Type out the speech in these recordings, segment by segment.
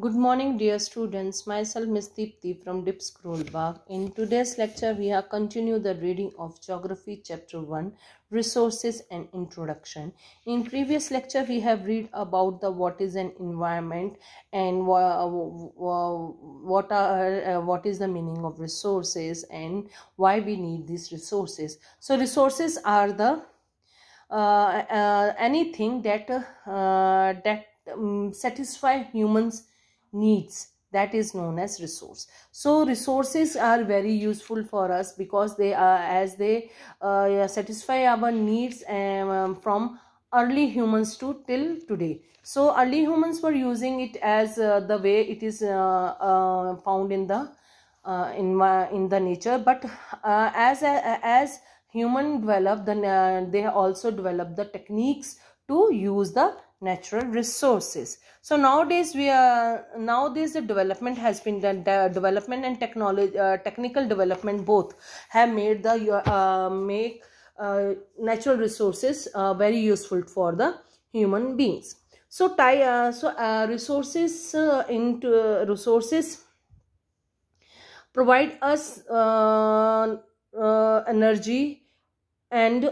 Good morning dear students, myself Ms. Deepthi from Dip Scrollbach. In today's lecture we have continued the reading of Geography Chapter 1 Resources and Introduction. In previous lecture we have read about the what is an environment and what are uh, what is the meaning of resources and why we need these resources. So resources are the uh, uh, anything that uh, that um, satisfy humans' needs that is known as resource so resources are very useful for us because they are as they uh, satisfy our needs um, um, from early humans to till today so early humans were using it as uh, the way it is uh, uh found in the uh, in in the nature but uh, as as human developed then they also developed the techniques to use the natural resources so nowadays we are nowadays the development has been done the development and technology uh, technical development both have made the uh, make uh, natural resources uh, very useful for the human beings so tie uh, so uh, resources uh, into uh, resources provide us uh, uh, energy and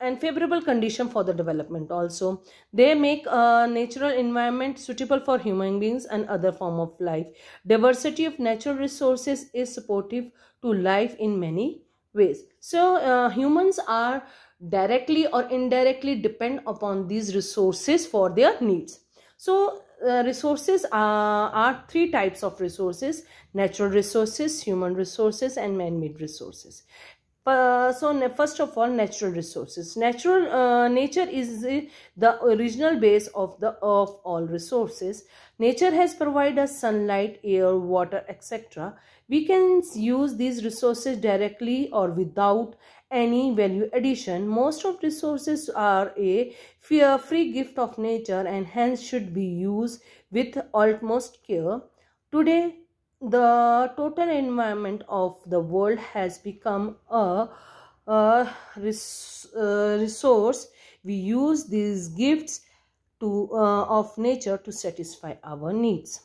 and favorable condition for the development also they make a natural environment suitable for human beings and other form of life diversity of natural resources is supportive to life in many ways so uh, humans are directly or indirectly depend upon these resources for their needs so uh, resources are, uh, are three types of resources natural resources human resources and man-made resources uh, so first of all natural resources natural uh, nature is the original base of the of all resources nature has provided us sunlight air water etc we can use these resources directly or without any value addition most of resources are a free gift of nature and hence should be used with utmost care today the total environment of the world has become a, a res, uh, resource we use these gifts to uh, of nature to satisfy our needs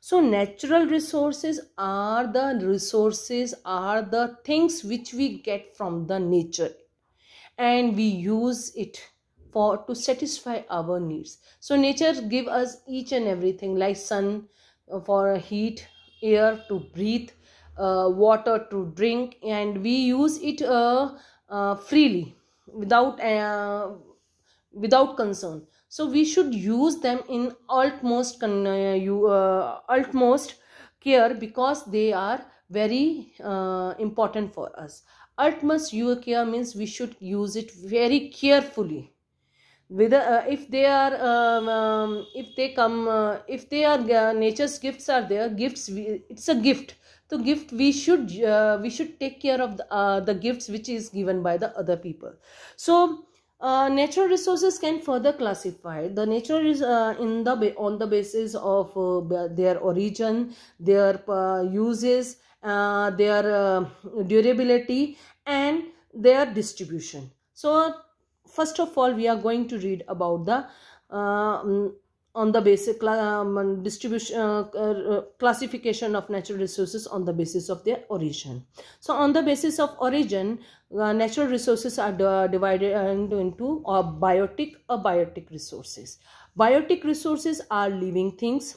so natural resources are the resources are the things which we get from the nature and we use it for to satisfy our needs so nature give us each and everything like sun uh, for heat air to breathe uh, water to drink and we use it uh, uh, freely without uh, without concern so we should use them in utmost con- uh, you, uh, utmost care because they are very important for us utmost care means we should use it very carefully whether uh, if they are um, um, if they come uh, if they are uh, nature's gifts are there gifts we, it's a gift so gift we should uh, we should take care of the, uh, the gifts which is given by the other people so uh, natural resources can further classify the nature is in the on the basis of their origin their uses their durability and their distribution so first of all we are going to read about the uh, mm, on the basic um, distribution uh, uh, classification of natural resources on the basis of their origin so on the basis of origin uh, natural resources are divided into uh, biotic abiotic resources biotic resources are living things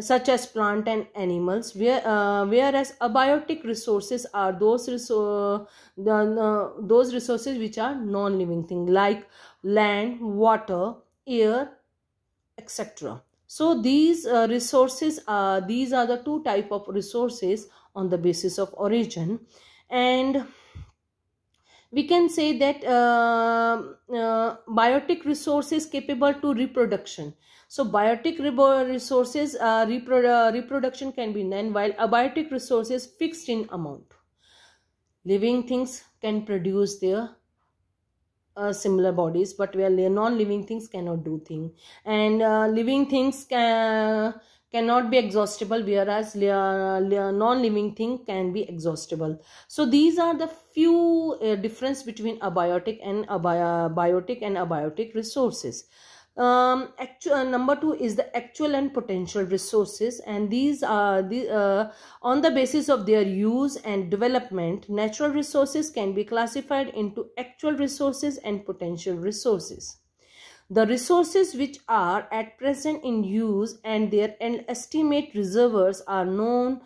such as plant and animals where, uh, whereas abiotic resources are those resor- the, uh, those resources which are non living thing like land water air etc so these uh, resources are these are the two type of resources on the basis of origin and we can say that uh, uh, biotic resources capable to reproduction so biotic resources uh, reprodu uh, reproduction can be none while abiotic resources fixed in amount. Living things can produce their uh, similar bodies but where non-living things cannot do thing and uh, living things can cannot be exhaustible whereas uh, non-living thing can be exhaustible so these are the few uh, difference between abiotic and abiotic and abiotic resources um, actual, uh, number two is the actual and potential resources and these are the uh, on the basis of their use and development natural resources can be classified into actual resources and potential resources the resources which are at present in use and their and estimate reservoirs are known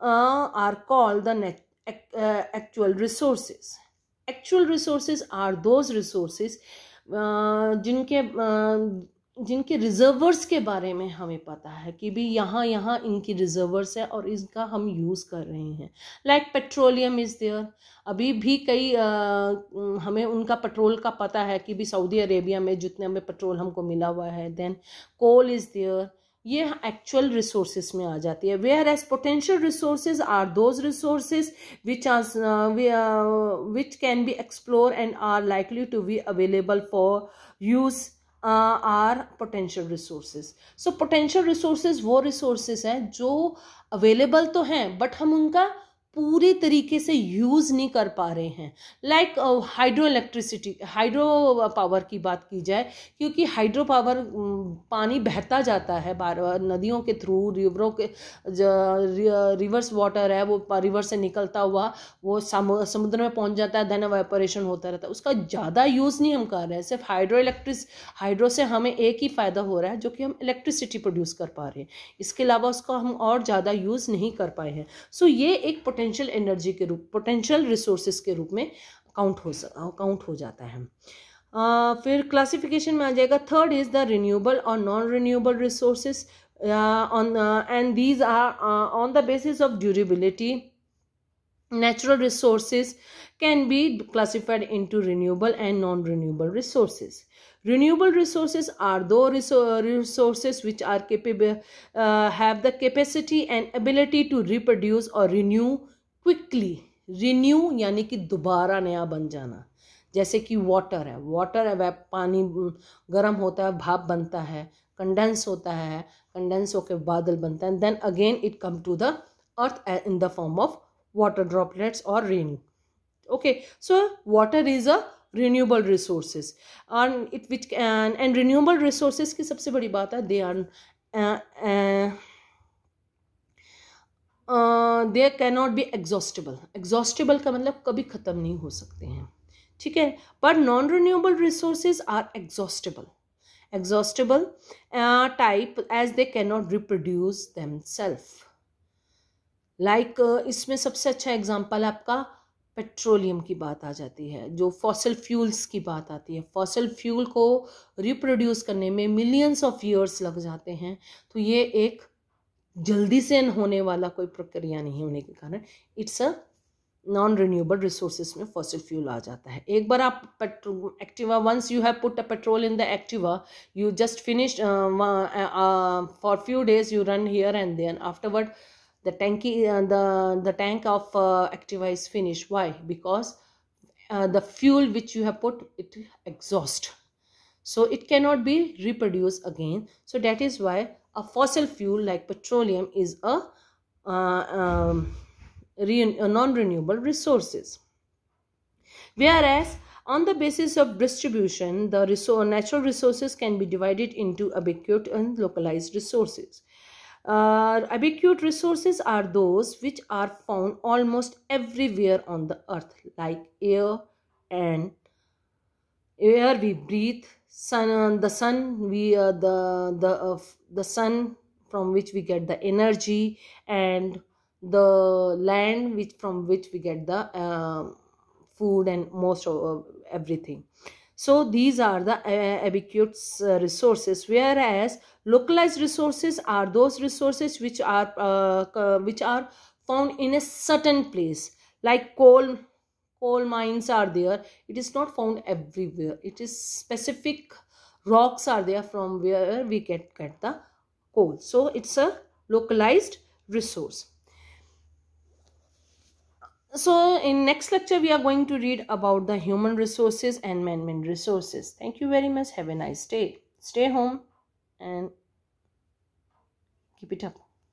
uh, are called the net, uh, actual resources actual resources are those resources जिनके जिनके reservoirs के बारे में हमें पता है कि भी यहाँ यहाँ इनकी रिजर्वर्स है और इनका हम यूज़ कर रहे हैं लाइक पेट्रोलियम इज़ देयर अभी भी कई आ, हमें उनका पेट्रोल का पता है कि भी सऊदी अरेबिया में जितने हमें पेट्रोल हमको मिला हुआ है देन कोल इज़ देयर ये एक्चुअल रिसोर्सेज में आ जाती है where as potential resources are those resources which are which can be explore and are likely to be available for use are potential resources so potential resources वो resources हैं जो available तो हैं but हम उनका पूरे तरीके से यूज़ नहीं कर पा रहे हैं like hydro electricity hydro power की बात की जाए क्योंकि हाइड्रो पावर mm, पानी बहता जाता है नदियों के थ्रू रिवरों के रिवर्स वाटर है वो रिवर से निकलता हुआ वो समुद्र में पहुंच जाता है धन वेपोरेशन होता रहता है उसका ज़्यादा यूज़ नहीं हम कर रहे हैं सिर्फ हाइड्रो इलेक्ट्रिस हाइड्रो से हमें एक ही फ़ायदा हो रहा है जो कि हम इलेक्ट्रिसिटी प्रोड्यूस कर पा रहे हैं इसके अलावा उसका हम और ज़्यादा यूज़ नहीं कर पाए हैं सो ये एक पोटेंशियल एनर्जी के रूप पोटेंशियल रिसोर्सेज के रूप में काउंट हो काउंट हो जाता है फिर क्लासिफिकेशन में आ जाएगा थर्ड इज़ द रिन्यूएबल और non renewable resources and these are on the basis of durability natural resources can be classified into renewable and non renewable resources renewable resources are those resources which are capable uh, have the capacity and ability to reproduce or renew quickly renew यानी कि दोबारा नया बन जाना जैसे कि water है water एवेप पानी गर्म होता है भाप बनता है कंडेंस होता है कंडेंस होकर बादल बनता है then again it come to the earth in the form of water droplets और rain okay so water is a renewable resources and it which and and renewable की सबसे बड़ी बात है they are they can not be exhaustible exhaustible का मतलब कभी ख़त्म नहीं हो सकते हैं ठीक है पर non renewable resources are exhaustible exhaustible type as they can not reproduce them self like इसमें सबसे अच्छा एग्जाम्पल आपका पेट्रोलियम की बात आ जाती है जो फॉसल फ्यूल्स की बात आती है फॉसल फ्यूल को रिप्रोड्यूस करने में मिलियंस ऑफ ईयर्स लग जाते हैं तो ये एक जल्दी से होने वाला कोई प्रक्रिया नहीं होने के कारण it's a non renewable resources में फॉसिल फ्यूल आ जाता है एक बार आप petro Activa once you have put a petrol in the Activa you just finish for few days you run here and then afterward the tanky uh, the the tank of uh, activa is finished why because uh, the fuel which you have put it exhaust so it cannot be reproduced again so that is why a fossil fuel like petroleum is a uh, um, non-renewable resources whereas on the basis of distribution the natural resources can be divided into ubiquitous and localized resources uh, ubiquitous resources are those which are found almost everywhere on the earth, like air and air we breathe, sun, uh, the sun we uh, the the uh, the sun from which we get the energy, and the land which from which we get the uh, food and most of uh, everything so these are the uh, uh, resources whereas localized resources are those resources which are uh, which are found in a certain place like coal coal mines are there it is not found everywhere it is specific rocks are there from where we get get the coal so it's a localized resource so in next lecture we are going to read about the human resources and man-made resources thank you very much have a nice day stay home and keep it up